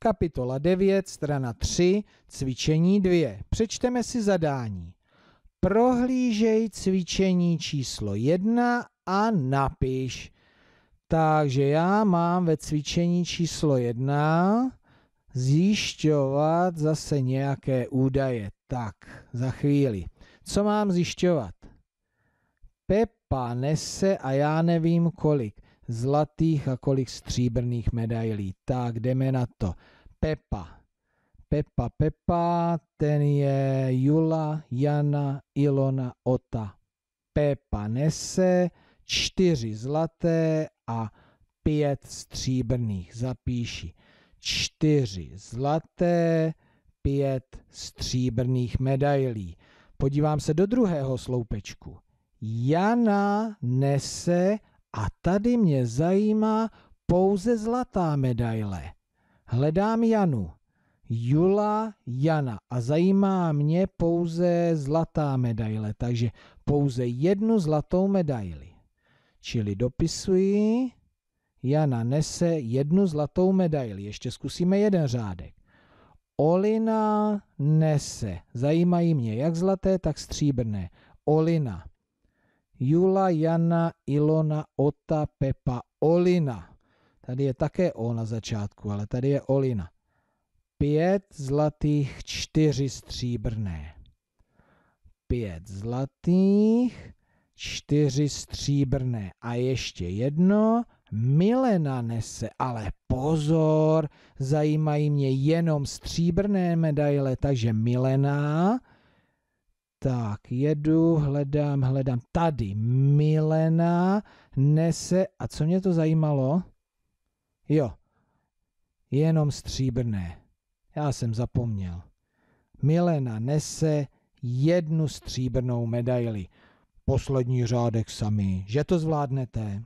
Kapitola 9, strana 3, cvičení 2. Přečteme si zadání. Prohlížej cvičení číslo 1 a napiš. Takže já mám ve cvičení číslo 1 zjišťovat zase nějaké údaje. Tak, za chvíli. Co mám zjišťovat? Pepa nese a já nevím kolik zlatých a kolik stříbrných medailí. Tak, jdeme na to. Pepa. Pepa, Pepa, ten je Jula, Jana, Ilona, Ota. Pepa nese čtyři zlaté a pět stříbrných. Zapíši. Čtyři zlaté, pět stříbrných medailí. Podívám se do druhého sloupečku. Jana nese a tady mě zajímá pouze zlatá medaile. Hledám Janu. Jula Jana a zajímá mě pouze zlatá medaile, takže pouze jednu zlatou medaili. Čili dopisuji, Jana nese jednu zlatou medaili, ještě zkusíme jeden řádek. Olina nese, zajímají mě jak zlaté, tak stříbrné. Olina Jula, Jana, Ilona, Ota, Pepa, Olina. Tady je také O na začátku, ale tady je Olina. Pět zlatých, čtyři stříbrné. Pět zlatých, čtyři stříbrné. A ještě jedno, Milena nese, ale pozor, zajímají mě jenom stříbrné medaile, takže Milena tak, jedu, hledám, hledám. Tady, Milena nese, a co mě to zajímalo? Jo, jenom stříbrné. Já jsem zapomněl. Milena nese jednu stříbrnou medaili. Poslední řádek sami, že to zvládnete.